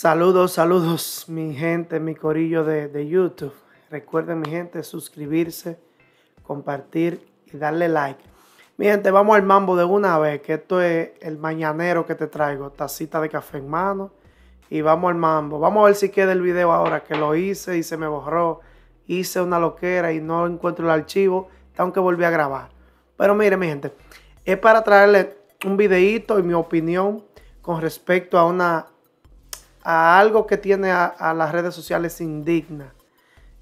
Saludos, saludos, mi gente, mi corillo de, YouTube. Recuerden, mi gente, suscribirse, compartir y darle like. Mi gente, vamos al mambo de una vez, que esto es el mañanero que te traigo, tacita de café en mano. Y vamos al mambo. Vamos a ver si queda el video ahora, que lo hice y se me borró. Hice una loquera y no encuentro el archivo, tengo que a grabar. Pero mire, mi gente, es para traerle un videito y mi opinión con respecto a una a algo que tiene a, las redes sociales indigna.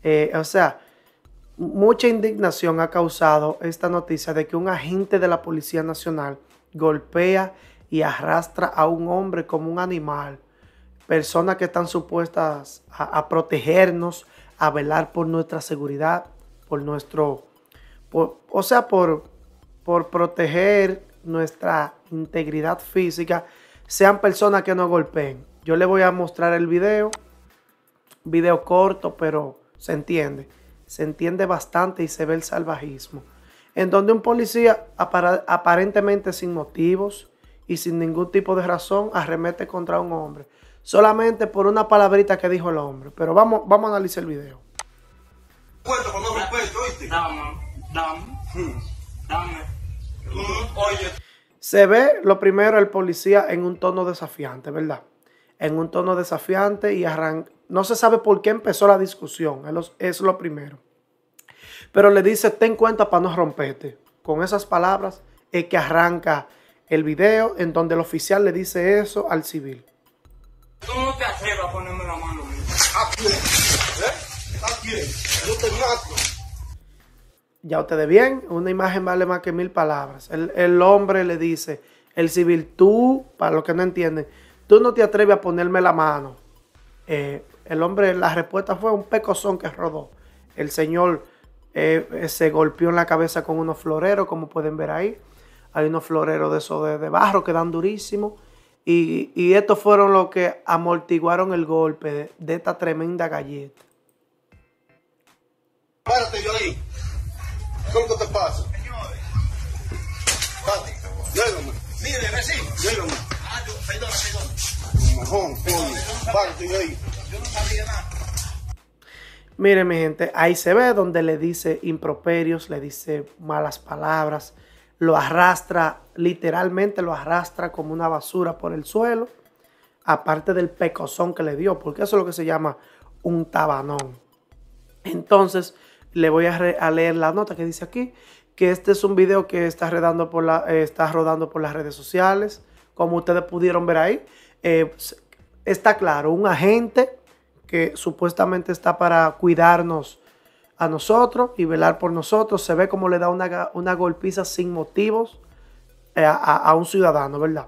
Eh, o sea, mucha indignación ha causado esta noticia de que un agente de la Policía Nacional golpea y arrastra a un hombre como un animal. Personas que están supuestas a, protegernos, a velar por nuestra seguridad, por nuestro, o sea, por, por proteger nuestra integridad física, sean personas que no golpeen. Yo le voy a mostrar el video. Video corto, pero se entiende. Se entiende bastante y se ve el salvajismo. En donde un policía aparentemente sin motivos y sin ningún tipo de razón arremete contra un hombre. Solamente por una palabrita que dijo el hombre. Pero vamos, vamos a analizar el video. Hmm. Se ve lo primero el policía en un tono desafiante, ¿verdad? en un tono desafiante y arranca. No se sabe por qué empezó la discusión, es lo primero. Pero le dice, ten cuenta para no romperte. Con esas palabras es que arranca el video en donde el oficial le dice eso al civil. Tú no te la mano. ¿eh? Ya ustedes bien, una imagen vale más que mil palabras. El, el hombre le dice, el civil, tú, para los que no entienden, tú no te atreves a ponerme la mano. Eh, el hombre, la respuesta fue un pecozón que rodó. El señor eh, eh, se golpeó en la cabeza con unos floreros, como pueden ver ahí. Hay unos floreros de esos de, barro que dan durísimo. Y, estos fueron los que amortiguaron el golpe de, esta tremenda galleta. Párate, te pasa? Miren, mi gente, ahí se ve donde le dice improperios, le dice malas palabras, lo arrastra, literalmente lo arrastra como una basura por el suelo, aparte del pecozón que le dio, porque eso es lo que se llama un tabanón. Entonces, le voy a, leer la nota que dice aquí, que este es un video que está, redando por la, eh, está rodando por las redes sociales, como ustedes pudieron ver ahí. Eh, está claro, un agente que supuestamente está para cuidarnos a nosotros y velar por nosotros. Se ve como le da una, golpiza sin motivos eh, a, a, un ciudadano, ¿verdad?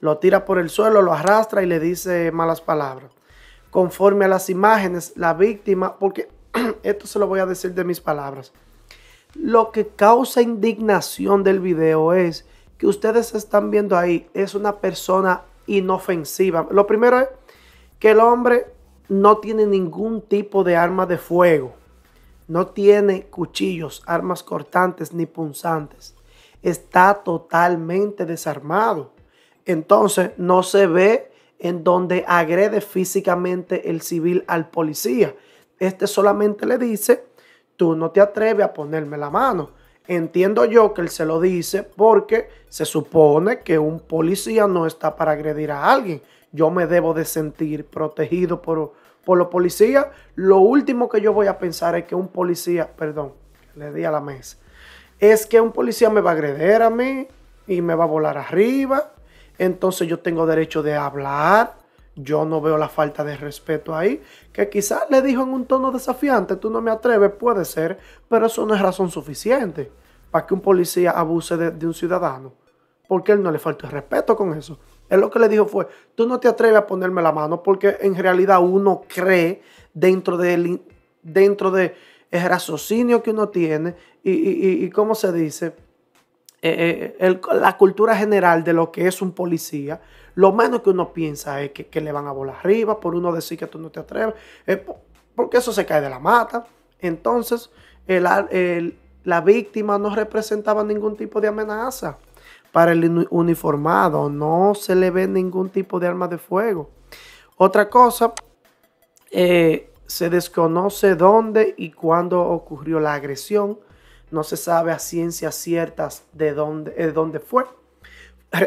Lo tira por el suelo, lo arrastra y le dice malas palabras. Conforme a las imágenes, la víctima, porque esto se lo voy a decir de mis palabras. Lo que causa indignación del video es que ustedes están viendo ahí es una persona inofensiva. Lo primero es que el hombre no tiene ningún tipo de arma de fuego. No tiene cuchillos, armas cortantes ni punzantes. Está totalmente desarmado. Entonces no se ve en donde agrede físicamente el civil al policía. Este solamente le dice, tú no te atreves a ponerme la mano Entiendo yo que él se lo dice porque se supone que un policía no está para agredir a alguien. Yo me debo de sentir protegido por, por los policías. Lo último que yo voy a pensar es que un policía, perdón, le di a la mesa, es que un policía me va a agredir a mí y me va a volar arriba. Entonces yo tengo derecho de hablar, yo no veo la falta de respeto ahí, que quizás le dijo en un tono desafiante, tú no me atreves, puede ser, pero eso no es razón suficiente para que un policía abuse de, un ciudadano, porque él no le faltó el respeto con eso. Él lo que le dijo fue, tú no te atreves a ponerme la mano, porque en realidad uno cree dentro del dentro de el raciocinio que uno tiene y, y, y cómo se dice, eh, eh, la cultura general de lo que es un policía, lo menos que uno piensa es que, le van a volar arriba por uno decir que tú no te atreves, eh, porque eso se cae de la mata. Entonces, la víctima no representaba ningún tipo de amenaza para el uniformado, no se le ve ningún tipo de arma de fuego. Otra cosa, se desconoce dónde y cuándo ocurrió la agresión, no se sabe a ciencias ciertas de dónde, eh, fue.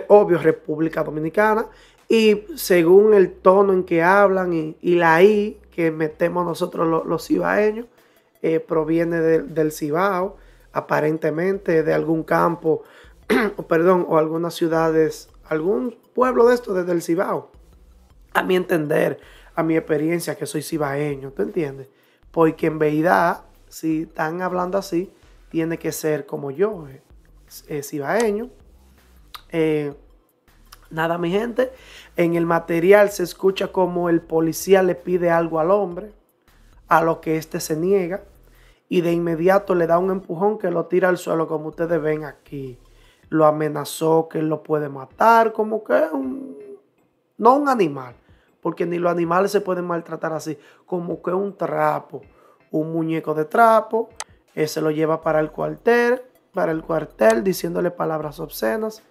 Obvio, República Dominicana. Y según el tono en que hablan y, la I que metemos nosotros los, cibaeños, eh, proviene del Cibao, aparentemente de algún campo, perdón, o algunas ciudades, algún pueblo de esto desde el Cibao. A mi entender, a mi experiencia, que soy cibaeño, ¿tú entiendes? Porque en verdad si están hablando así, tiene que ser como yo, es eh, eh, cibaeño. Eh, nada, mi gente, en el material se escucha como el policía le pide algo al hombre, a lo que éste se niega, y de inmediato le da un empujón que lo tira al suelo, como ustedes ven aquí. Lo amenazó que lo puede matar, como que un, no un animal, porque ni los animales se pueden maltratar así, como que un trapo, un muñeco de trapo, ese se lo lleva para el cuartel, para el cuartel, diciéndole palabras obscenas.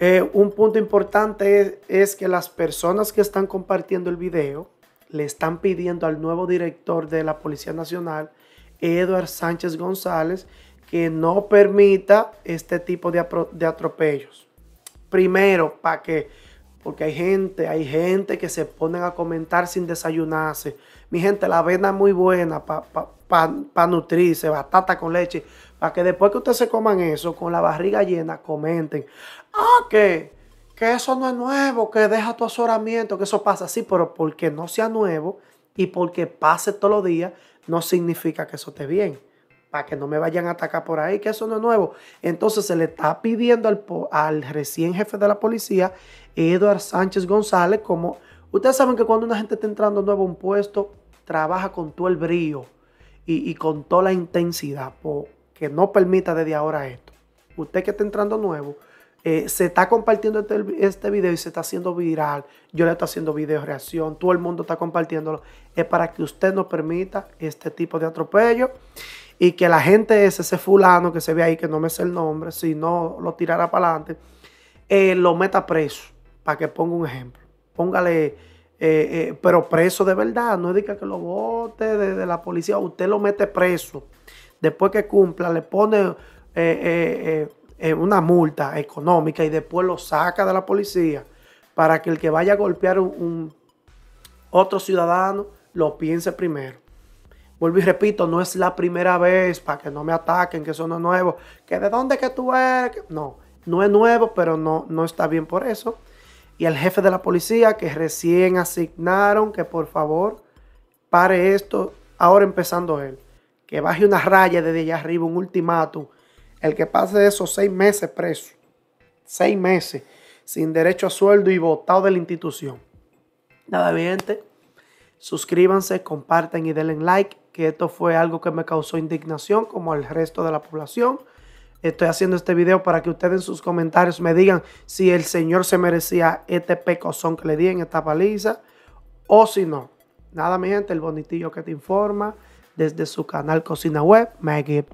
Eh, un punto importante es, que las personas que están compartiendo el video le están pidiendo al nuevo director de la Policía Nacional, Eduard Sánchez González, que no permita este tipo de, de atropellos. Primero, para que porque hay gente, hay gente que se ponen a comentar sin desayunarse. Mi gente, la avena es muy buena para pa, nutrirse, batata con leche. Para que después que ustedes se coman eso, con la barriga llena, comenten. Ah, que, que eso no es nuevo, que deja tu asoramiento, que eso pasa. así. pero porque no sea nuevo y porque pase todos los días, no significa que eso esté bien para que no me vayan a atacar por ahí, que eso no es nuevo. Entonces se le está pidiendo al, recién jefe de la policía, Edward Sánchez González, como ustedes saben que cuando una gente está entrando nuevo a un puesto, trabaja con todo el brío y, con toda la intensidad, que no permita desde ahora esto. Usted que está entrando nuevo, eh, se está compartiendo este, este, video y se está haciendo viral. Yo le estoy haciendo video reacción, todo el mundo está compartiéndolo. Es para que usted no permita este tipo de atropello y que la gente ese, ese fulano que se ve ahí, que no me sé el nombre, si no lo tirara para adelante, eh, lo meta preso, para que ponga un ejemplo. Póngale, eh, eh, pero preso de verdad, no diga que lo vote de, la policía, usted lo mete preso. Después que cumpla, le pone una multa económica y después lo saca de la policía para que el que vaya a golpear un otro ciudadano lo piense primero. Vuelvo y repito, no es la primera vez para que no me ataquen, que eso no es nuevo, que de dónde que tú eres. No, no es nuevo, pero no, no está bien por eso. Y al jefe de la policía que recién asignaron que por favor pare esto, ahora empezando él, que baje una raya desde allá arriba, un ultimátum. El que pase esos seis meses preso, seis meses, sin derecho a sueldo y votado de la institución. Nada, bien, gente. Suscríbanse, compartan y denle like que esto fue algo que me causó indignación como el resto de la población. Estoy haciendo este video para que ustedes en sus comentarios me digan si el Señor se merecía este pecozón que le di en esta paliza o si no. Nada, mi gente, el bonitillo que te informa desde su canal Cocina Web, Maggie.